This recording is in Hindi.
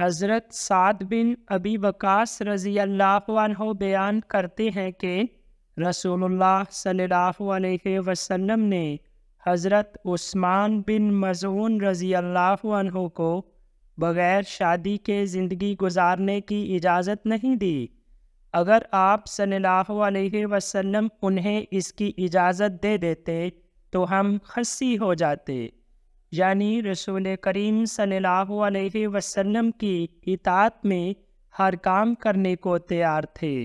हज़रत साद बिन अबी वकास रज़ी अल्लाह बयान करते हैं कि रसूलुल्लाह सल्लल्लाहु अलैहि वसल्लम ने हज़रत उस्मान बिन मज़ून रज़ी अल्लाह को बग़ैर शादी के ज़िंदगी गुजारने की इजाज़त नहीं दी अगर आप सल्लल्लाहु अलैहि वसल्लम उन्हें इसकी इजाज़त दे देते तो हम खस्सी हो जाते यानी रसूल करीम सल्लल्लाहु अलैहि वसल्लम की इतात में हर काम करने को तैयार थे